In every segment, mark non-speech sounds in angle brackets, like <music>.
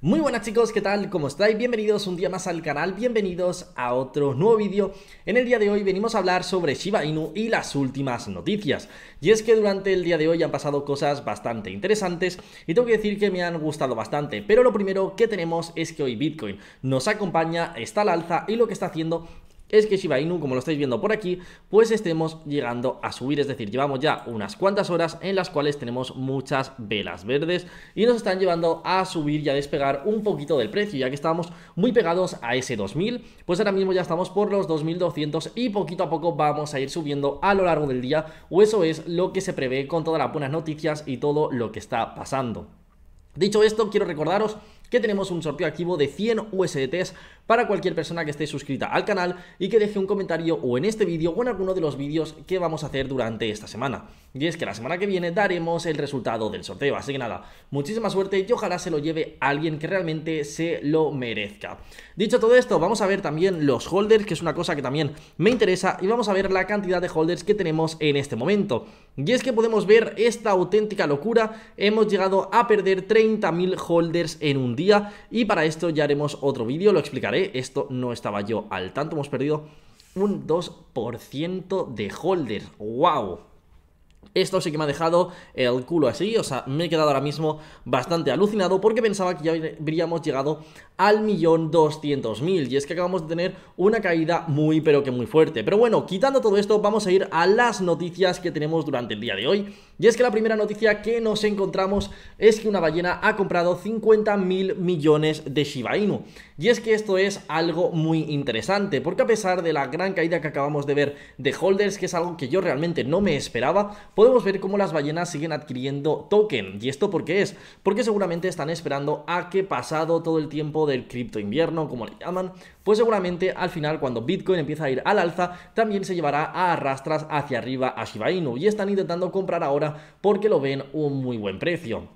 Muy buenas chicos, ¿qué tal? ¿Cómo estáis? Bienvenidos un día más al canal, bienvenidos a otro nuevo vídeo. En el día de hoy venimos a hablar sobre Shiba Inu y las últimas noticias. Y es que durante el día de hoy han pasado cosas bastante interesantes y tengo que decir que me han gustado bastante. Pero lo primero que tenemos es que hoy Bitcoin nos acompaña, está al alza y lo que está haciendo es que Shiba Inu, como lo estáis viendo por aquí, pues estemos llegando a subir, es decir, llevamos ya unas cuantas horas en las cuales tenemos muchas velas verdes y nos están llevando a subir y a despegar un poquito del precio, ya que estábamos muy pegados a ese 2000, pues ahora mismo ya estamos por los 2200 y poquito a poco vamos a ir subiendo a lo largo del día, o eso es lo que se prevé con todas las buenas noticias y todo lo que está pasando. Dicho esto, quiero recordaros que tenemos un sorteo activo de 100 USDTs para cualquier persona que esté suscrita al canal y que deje un comentario o en este vídeo o en alguno de los vídeos que vamos a hacer durante esta semana. Y es que la semana que viene daremos el resultado del sorteo, así que nada, muchísima suerte y ojalá se lo lleve alguien que realmente se lo merezca. Dicho todo esto, vamos a ver también los holders, que es una cosa que también me interesa, y vamos a ver la cantidad de holders que tenemos en este momento. Y es que podemos ver esta auténtica locura, hemos llegado a perder 30.000 holders en un día y para esto ya haremos otro vídeo, lo explicaré, esto no estaba yo al tanto, hemos perdido un 2% de holders, wow, esto sí que me ha dejado el culo así, o sea, me he quedado ahora mismo bastante alucinado porque pensaba que ya habríamos llegado al millón doscientos mil y es que acabamos de tener una caída muy pero que muy fuerte. Pero bueno, quitando todo esto, vamos a ir a las noticias que tenemos durante el día de hoy. Y es que la primera noticia que nos encontramos es que una ballena ha comprado 50 mil millones de Shiba Inu. Y es que esto es algo muy interesante, porque a pesar de la gran caída que acabamos de ver de holders, que es algo que yo realmente no me esperaba, podemos ver cómo las ballenas siguen adquiriendo token. ¿Y esto por qué es? Porque seguramente están esperando a que pasado todo el tiempo del cripto invierno, como le llaman, pues seguramente al final cuando Bitcoin empieza a ir al alza, también se llevará a arrastras hacia arriba a Shiba Inu y están intentando comprar ahora porque lo ven un muy buen precio.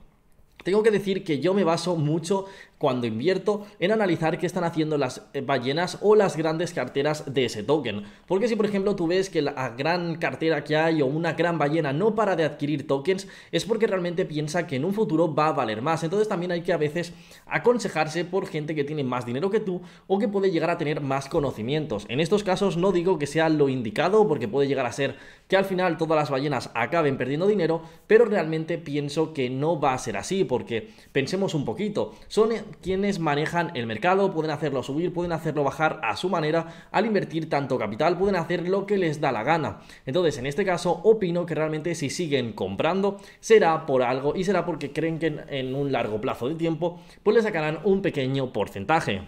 Tengo que decir que yo me baso mucho cuando invierto en analizar qué están haciendo las eh, ballenas o las grandes carteras de ese token. Porque si por ejemplo tú ves que la gran cartera que hay o una gran ballena no para de adquirir tokens, es porque realmente piensa que en un futuro va a valer más. Entonces también hay que a veces aconsejarse por gente que tiene más dinero que tú o que puede llegar a tener más conocimientos. En estos casos no digo que sea lo indicado porque puede llegar a ser que al final todas las ballenas acaben perdiendo dinero, pero realmente pienso que no va a ser así porque pensemos un poquito, son quienes manejan el mercado, pueden hacerlo subir, pueden hacerlo bajar a su manera, al invertir tanto capital pueden hacer lo que les da la gana. Entonces, en este caso, opino que realmente si siguen comprando será por algo y será porque creen que en, un largo plazo de tiempo pues le sacarán un pequeño porcentaje.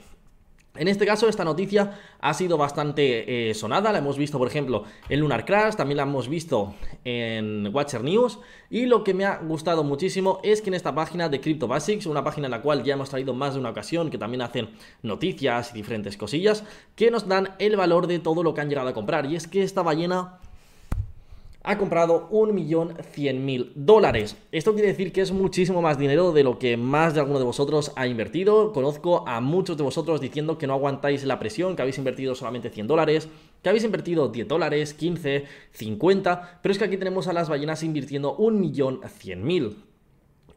En este caso, esta noticia ha sido bastante eh, sonada, la hemos visto, por ejemplo, en Lunar Crash, también la hemos visto en Watcher News, y lo que me ha gustado muchísimo es que en esta página de Crypto Basics, una página en la cual ya hemos traído más de una ocasión, que también hacen noticias y diferentes cosillas, que nos dan el valor de todo lo que han llegado a comprar, y es que esta ballena ha comprado 1.100.000 dólares. Esto quiere decir que es muchísimo más dinero de lo que más de alguno de vosotros ha invertido. Conozco a muchos de vosotros diciendo que no aguantáis la presión, que habéis invertido solamente 100 dólares, que habéis invertido 10 dólares, 15, 50, pero es que aquí tenemos a las ballenas invirtiendo 1.100.000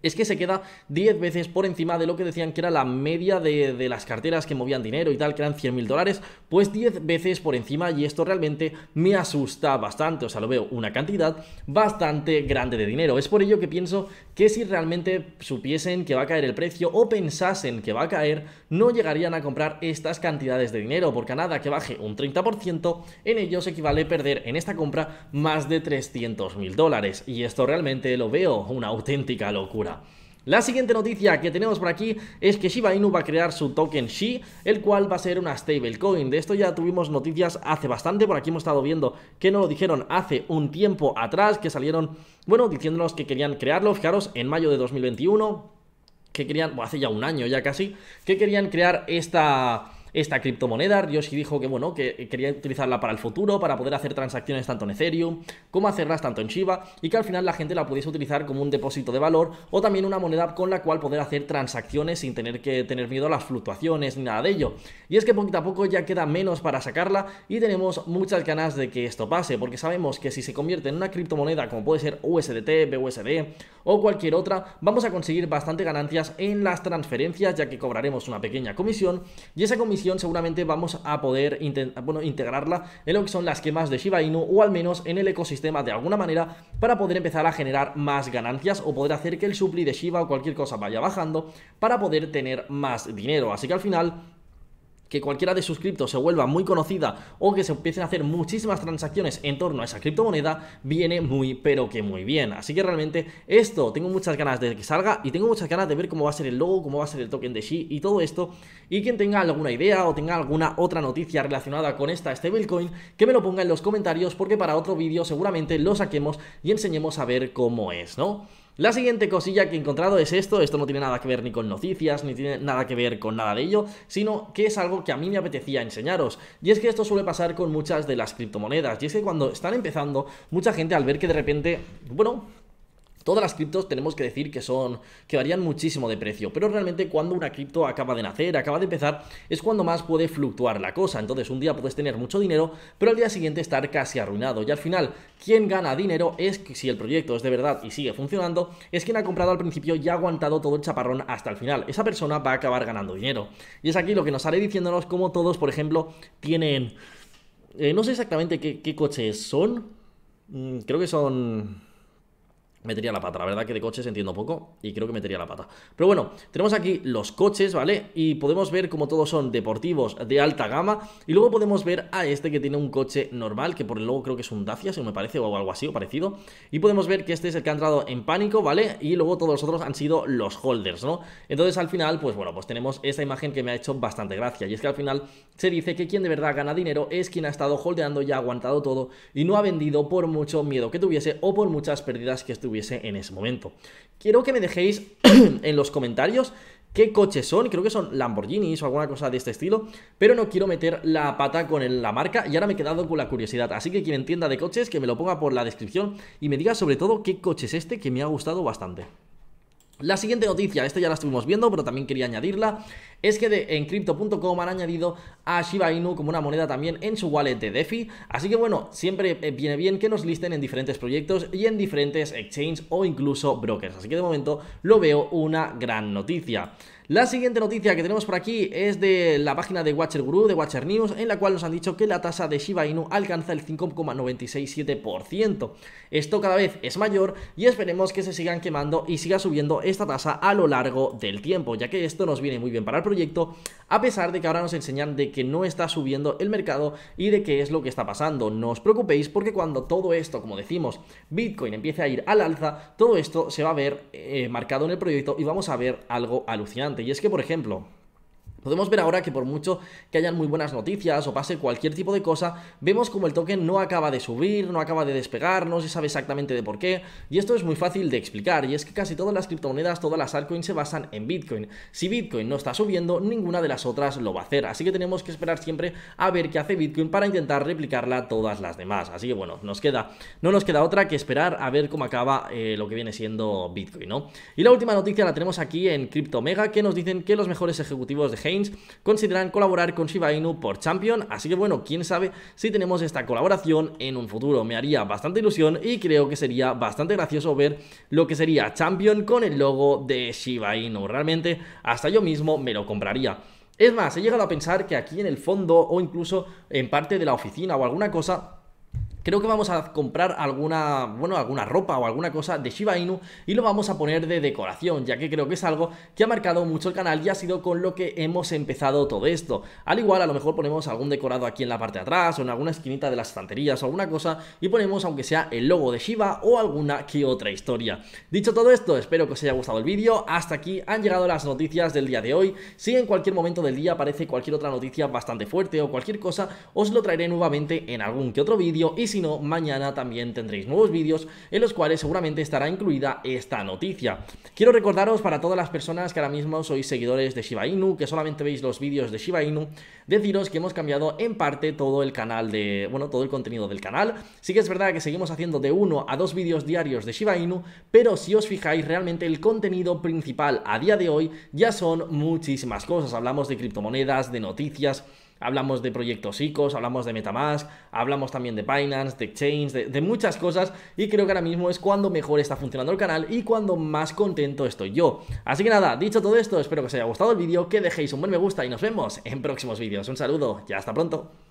es que se queda 10 veces por encima de lo que decían que era la media de, las carteras que movían dinero y tal, que eran 100 mil dólares, pues 10 veces por encima y esto realmente me asusta bastante, o sea, lo veo una cantidad bastante grande de dinero. Es por ello que pienso que si realmente supiesen que va a caer el precio o pensasen que va a caer, no llegarían a comprar estas cantidades de dinero, porque a nada que baje un 30%, en ellos equivale perder en esta compra más de 300 mil dólares. Y esto realmente lo veo una auténtica locura. La siguiente noticia que tenemos por aquí es que Shiba Inu va a crear su token SHI, el cual va a ser una stablecoin. De esto ya tuvimos noticias hace bastante, por aquí hemos estado viendo que nos lo dijeron hace un tiempo atrás, que salieron, bueno, diciéndonos que querían crearlo, fijaros, en mayo de 2021, que querían, o hace ya un año ya casi, que querían crear esta esta criptomoneda. Ryoshi dijo que, bueno, que quería utilizarla para el futuro, para poder hacer transacciones tanto en Ethereum, como hacerlas tanto en Shiba, y que al final la gente la pudiese utilizar como un depósito de valor o también una moneda con la cual poder hacer transacciones sin tener que tener miedo a las fluctuaciones ni nada de ello. Y es que poco a poco ya queda menos para sacarla y tenemos muchas ganas de que esto pase, porque sabemos que si se convierte en una criptomoneda como puede ser USDT, BUSD o cualquier otra, vamos a conseguir bastante ganancias en las transferencias, ya que cobraremos una pequeña comisión y esa comisión seguramente vamos a poder bueno, integrarla en lo que son las quemas de Shiba Inu o al menos en el ecosistema de alguna manera para poder empezar a generar más ganancias o poder hacer que el supli de Shiba o cualquier cosa vaya bajando para poder tener más dinero. Así que al final que cualquiera de sus criptos se vuelva muy conocida o que se empiecen a hacer muchísimas transacciones en torno a esa criptomoneda, viene muy pero que muy bien. Así que realmente esto tengo muchas ganas de que salga y tengo muchas ganas de ver cómo va a ser el logo, cómo va a ser el token de SHI y todo esto. Y quien tenga alguna idea o tenga alguna otra noticia relacionada con esta stablecoin, este que me lo ponga en los comentarios porque para otro vídeo seguramente lo saquemos y enseñemos a ver cómo es, ¿no? La siguiente cosilla que he encontrado es esto, esto no tiene nada que ver ni con noticias, ni tiene nada que ver con nada de ello, sino que es algo que a mí me apetecía enseñaros. Y es que esto suele pasar con muchas de las criptomonedas, y es que cuando están empezando, mucha gente al ver que de repente, bueno, Todas las criptos tenemos que decir que son, que varían muchísimo de precio, pero realmente cuando una cripto acaba de nacer, acaba de empezar, es cuando más puede fluctuar la cosa. Entonces un día puedes tener mucho dinero, pero al día siguiente estar casi arruinado. Y al final, quien gana dinero es que si el proyecto es de verdad y sigue funcionando, es quien ha comprado al principio y ha aguantado todo el chaparrón hasta el final. Esa persona va a acabar ganando dinero. Y es aquí lo que nos sale diciéndonos cómo todos, por ejemplo, tienen... Eh, no sé exactamente qué, coches son. Mm, creo que son metería la pata. La verdad que de coches entiendo poco y creo que metería la pata. Pero bueno, tenemos aquí los coches, ¿vale? Y podemos ver como todos son deportivos de alta gama. Y luego podemos ver a este que tiene un coche normal, que por el logo creo que es un Dacia, si me parece, o algo así o parecido. Y podemos ver que este es el que ha entrado en pánico, ¿vale? Y luego todos los otros han sido los holders, ¿no? Entonces al final, pues bueno, pues tenemos esta imagen que me ha hecho bastante gracia. Y es que al final se dice que quien de verdad gana dinero es quien ha estado holdeando y ha aguantado todo y no ha vendido por mucho miedo que tuviese o por muchas pérdidas que estuviese en ese momento. Quiero que me dejéis <clears throat> en los comentarios qué coches son, creo que son Lamborghinis o alguna cosa de este estilo, pero no quiero meter la pata con la marca y ahora me he quedado con la curiosidad, así que quien entienda de coches que me lo ponga por la descripción y me diga sobre todo qué coche es este que me ha gustado bastante. La siguiente noticia, esta ya la estuvimos viendo, pero también quería añadirla, es que de, en Crypto.com han añadido a Shiba Inu como una moneda también en su wallet de DeFi. Así que bueno, siempre eh, viene bien que nos listen en diferentes proyectos y en diferentes exchanges o incluso brokers. Así que de momento lo veo una gran noticia. La siguiente noticia que tenemos por aquí es de la página de Watcher Guru, de Watcher News, en la cual nos han dicho que la tasa de Shiba Inu alcanza el 5,967%. Esto cada vez es mayor y esperemos que se sigan quemando y siga subiendo esta tasa a lo largo del tiempo, ya que esto nos viene muy bien para el proyecto, a pesar de que ahora nos enseñan de que no está subiendo el mercado y de qué es lo que está pasando. No os preocupéis porque cuando todo esto, como decimos, Bitcoin empiece a ir al alza, todo esto se va a ver eh, marcado en el proyecto y vamos a ver algo alucinante. Y es que, por ejemplo, Podemos ver ahora que por mucho que hayan muy buenas noticias o pase cualquier tipo de cosa, vemos como el token no acaba de subir, no acaba de despegar, no se sabe exactamente de por qué, y esto es muy fácil de explicar, y es que casi todas las criptomonedas, todas las altcoins se basan en Bitcoin. Si Bitcoin no está subiendo, ninguna de las otras lo va a hacer, así que tenemos que esperar siempre a ver qué hace Bitcoin para intentar replicarla todas las demás. Así que bueno, nos queda, no nos queda otra que esperar a ver cómo acaba eh, lo que viene siendo Bitcoin, ¿no? Y la última noticia la tenemos aquí en CryptoMega, que nos dicen que los mejores ejecutivos de Hain consideran colaborar con Shiba Inu por Champion, así que bueno, quién sabe si tenemos esta colaboración en un futuro. Me haría bastante ilusión y creo que sería bastante gracioso ver lo que sería Champion con el logo de Shiba Inu. Realmente hasta yo mismo me lo compraría. Es más, he llegado a pensar que aquí en el fondo o incluso en parte de la oficina o alguna cosa creo que vamos a comprar alguna, bueno, alguna ropa o alguna cosa de Shiba Inu y lo vamos a poner de decoración, ya que creo que es algo que ha marcado mucho el canal y ha sido con lo que hemos empezado todo esto. Al igual, a lo mejor ponemos algún decorado aquí en la parte de atrás o en alguna esquinita de las estanterías o alguna cosa y ponemos aunque sea el logo de Shiba o alguna que otra historia. Dicho todo esto, espero que os haya gustado el vídeo. Hasta aquí han llegado las noticias del día de hoy. Si en cualquier momento del día aparece cualquier otra noticia bastante fuerte o cualquier cosa, os lo traeré nuevamente en algún que otro vídeo y si si no, mañana también tendréis nuevos vídeos en los cuales seguramente estará incluida esta noticia. Quiero recordaros para todas las personas que ahora mismo sois seguidores de Shiba Inu, que solamente veis los vídeos de Shiba Inu, deciros que hemos cambiado en parte todo el canal de, bueno, todo el contenido del canal. Sí que es verdad que seguimos haciendo de uno a dos vídeos diarios de Shiba Inu, pero si os fijáis realmente el contenido principal a día de hoy ya son muchísimas cosas. Hablamos de criptomonedas, de noticias, Hablamos de proyectos ICOs, hablamos de Metamask, hablamos también de Binance, de chains de, muchas cosas y creo que ahora mismo es cuando mejor está funcionando el canal y cuando más contento estoy yo. Así que nada, dicho todo esto, espero que os haya gustado el vídeo, que dejéis un buen me gusta y nos vemos en próximos vídeos. Un saludo ya hasta pronto.